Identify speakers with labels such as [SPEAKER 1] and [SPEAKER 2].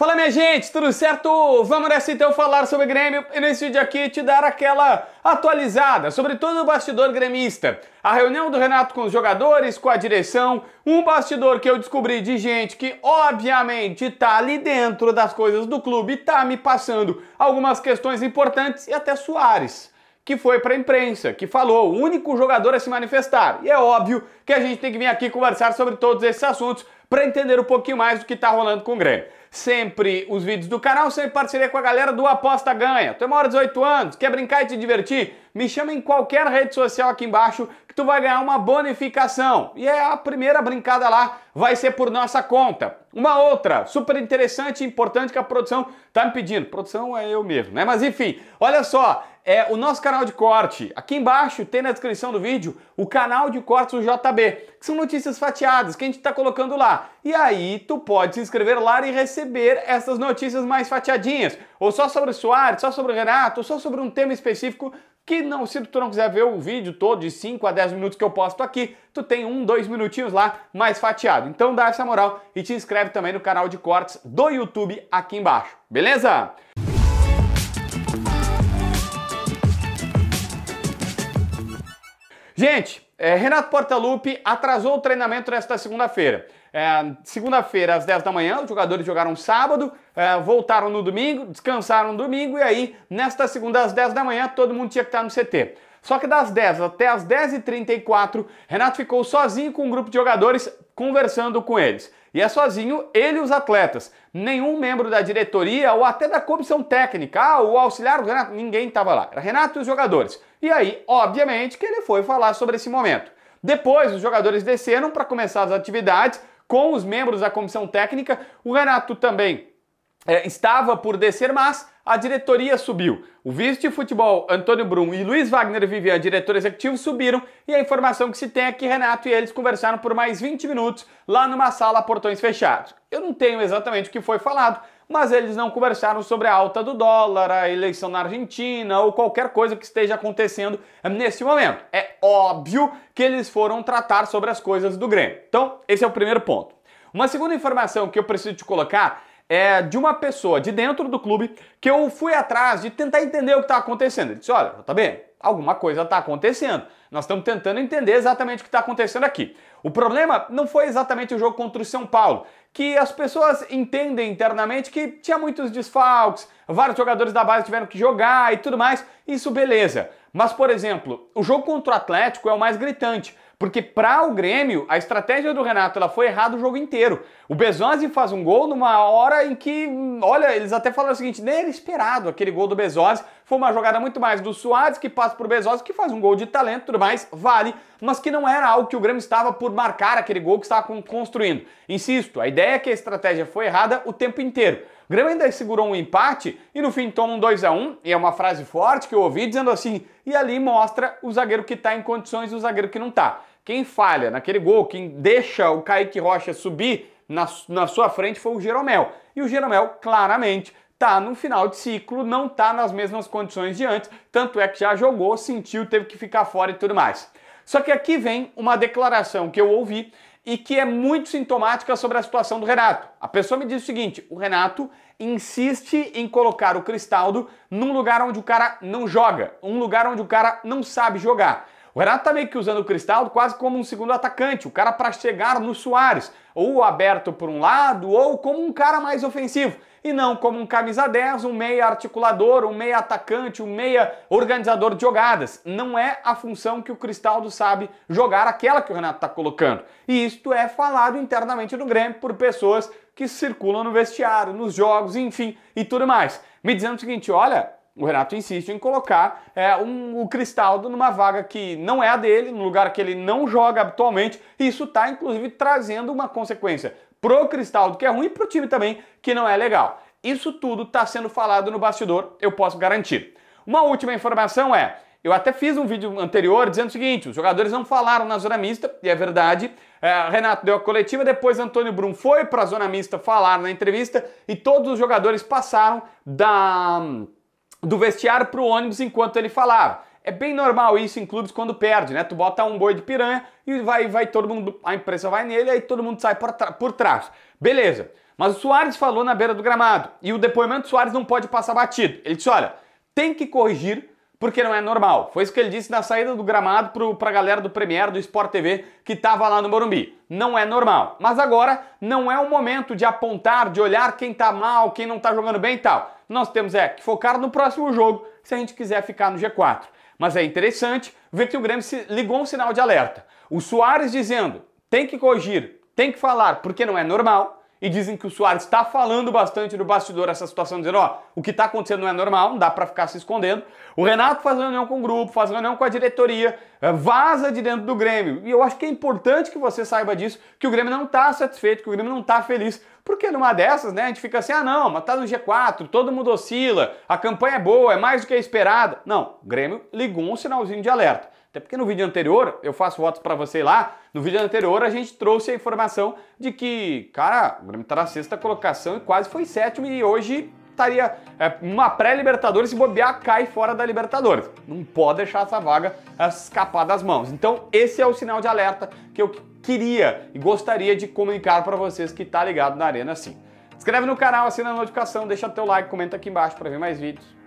[SPEAKER 1] Fala minha gente, tudo certo? Vamos nessa então falar sobre Grêmio e nesse vídeo aqui te dar aquela atualizada sobre todo o bastidor gremista. A reunião do Renato com os jogadores, com a direção, um bastidor que eu descobri de gente que obviamente tá ali dentro das coisas do clube e tá me passando algumas questões importantes e até Soares que foi para a imprensa, que falou, o único jogador a se manifestar. E é óbvio que a gente tem que vir aqui conversar sobre todos esses assuntos para entender um pouquinho mais do que está rolando com o Grêmio sempre os vídeos do canal, sempre parceria com a galera do Aposta Ganha. Tu é maior de 18 anos, quer brincar e te divertir? Me chama em qualquer rede social aqui embaixo que tu vai ganhar uma bonificação. E é a primeira brincada lá vai ser por nossa conta. Uma outra super interessante e importante que a produção tá me pedindo. Produção é eu mesmo, né? Mas enfim, olha só, é o nosso canal de corte. Aqui embaixo tem na descrição do vídeo o canal de cortes do JB, que são notícias fatiadas que a gente está colocando lá. E aí tu pode se inscrever lá e receber essas notícias mais fatiadinhas, ou só sobre o Soares, só sobre o Renato, ou só sobre um tema específico que não, se tu não quiser ver o vídeo todo de 5 a 10 minutos que eu posto aqui, tu tem um, dois minutinhos lá mais fatiado. Então dá essa moral e te inscreve também no canal de cortes do YouTube aqui embaixo, beleza? Gente, é, Renato Portaluppi atrasou o treinamento nesta segunda-feira. É, segunda-feira, às 10 da manhã, os jogadores jogaram sábado, é, voltaram no domingo, descansaram no domingo e aí, nesta segunda, às 10 da manhã, todo mundo tinha que estar no CT. Só que das 10 até as 10h34, Renato ficou sozinho com um grupo de jogadores conversando com eles. E é sozinho ele e os atletas. Nenhum membro da diretoria ou até da comissão técnica, ah, o auxiliar do Renato, ninguém estava lá. Era Renato e os jogadores. E aí, obviamente, que ele foi falar sobre esse momento. Depois, os jogadores desceram para começar as atividades com os membros da comissão técnica. O Renato também é, estava por descer, mas a diretoria subiu. O vice de futebol Antônio Brum e Luiz Wagner Vivian, diretor executivo, subiram e a informação que se tem é que Renato e eles conversaram por mais 20 minutos lá numa sala portões fechados. Eu não tenho exatamente o que foi falado, mas eles não conversaram sobre a alta do dólar, a eleição na Argentina ou qualquer coisa que esteja acontecendo nesse momento. É óbvio que eles foram tratar sobre as coisas do Grêmio. Então, esse é o primeiro ponto. Uma segunda informação que eu preciso te colocar é de uma pessoa de dentro do clube que eu fui atrás de tentar entender o que está acontecendo. Ele disse: olha, tá bem, alguma coisa está acontecendo. Nós estamos tentando entender exatamente o que está acontecendo aqui. O problema não foi exatamente o jogo contra o São Paulo, que as pessoas entendem internamente que tinha muitos desfalques, vários jogadores da base tiveram que jogar e tudo mais, isso beleza. Mas, por exemplo, o jogo contra o Atlético é o mais gritante, porque para o Grêmio, a estratégia do Renato ela foi errada o jogo inteiro. O Bezosi faz um gol numa hora em que, hum, olha, eles até falaram o seguinte, nem era esperado aquele gol do Bezosi. Foi uma jogada muito mais do Soares, que passa para o Bezosi, que faz um gol de talento, tudo mais, vale. Mas que não era algo que o Grêmio estava por marcar aquele gol que estava construindo. Insisto, a ideia é que a estratégia foi errada o tempo inteiro. O Grêmio ainda segurou um empate e no fim toma um 2 a 1 e é uma frase forte que eu ouvi dizendo assim, e ali mostra o zagueiro que está em condições e o zagueiro que não está. Quem falha naquele gol, quem deixa o Kaique Rocha subir na, na sua frente foi o Jeromel. E o Jeromel, claramente, tá no final de ciclo, não tá nas mesmas condições de antes, tanto é que já jogou, sentiu, teve que ficar fora e tudo mais. Só que aqui vem uma declaração que eu ouvi e que é muito sintomática sobre a situação do Renato. A pessoa me diz o seguinte: o Renato insiste em colocar o Cristaldo num lugar onde o cara não joga, um lugar onde o cara não sabe jogar. Renato tá meio que usando o Cristaldo quase como um segundo atacante, o cara para chegar no Soares, ou aberto por um lado, ou como um cara mais ofensivo, e não como um camisa 10, um meia articulador, um meia atacante, um meia organizador de jogadas. Não é a função que o Cristaldo sabe jogar, aquela que o Renato está colocando. E isto é falado internamente no Grêmio por pessoas que circulam no vestiário, nos jogos, enfim, e tudo mais. Me dizendo o seguinte, olha, o Renato insiste em colocar é, um, o Cristaldo numa vaga que não é a dele, num lugar que ele não joga habitualmente. isso está, inclusive, trazendo uma consequência pro Cristaldo, que é ruim, e pro time também, que não é legal. Isso tudo está sendo falado no bastidor, eu posso garantir. Uma última informação é: eu até fiz um vídeo anterior dizendo o seguinte: os jogadores não falaram na zona mista, e é verdade. É, Renato deu a coletiva, depois Antônio Brum foi para a zona mista falar na entrevista e todos os jogadores passaram da do vestiário para o ônibus enquanto ele falava. É bem normal isso em clubes quando perde, né? Tu bota um boi de piranha e vai, vai todo mundo, a imprensa vai nele, e aí todo mundo sai por, por trás. Beleza. Mas o Soares falou na beira do gramado e o depoimento do Soares não pode passar batido. Ele disse: olha, tem que corrigir porque não é normal. Foi isso que ele disse na saída do gramado pro, pra galera do Premier, do Sport TV, que tava lá no Morumbi. Não é normal. Mas agora não é o momento de apontar, de olhar quem tá mal, quem não tá jogando bem e tal. Nós temos é que focar no próximo jogo, se a gente quiser ficar no G4. Mas é interessante ver que o Grêmio ligou um sinal de alerta. O Soares dizendo, tem que corrigir, tem que falar, porque não é normal e dizem que o Soares está falando bastante no bastidor essa situação, dizendo, ó, o que está acontecendo não é normal, não dá para ficar se escondendo. O Renato faz reunião com o grupo, faz reunião com a diretoria, é, vaza de dentro do Grêmio. E eu acho que é importante que você saiba disso, que o Grêmio não está satisfeito, que o Grêmio não está feliz. Porque numa dessas, né, a gente fica assim, ah não, mas tá no G4, todo mundo oscila, a campanha é boa, é mais do que é esperada. Não, o Grêmio ligou um sinalzinho de alerta. Até porque no vídeo anterior, eu faço votos para você lá, no vídeo anterior a gente trouxe a informação de que, cara, o Grêmio tá na sexta colocação e quase foi sétimo e hoje estaria é, uma pré-Libertadores se bobear cai fora da Libertadores. Não pode deixar essa vaga escapar das mãos. Então esse é o sinal de alerta que eu queria e gostaria de comunicar para vocês que tá ligado na Arena sim. Inscreve no canal, assina a notificação, deixa teu like, comenta aqui embaixo para ver mais vídeos.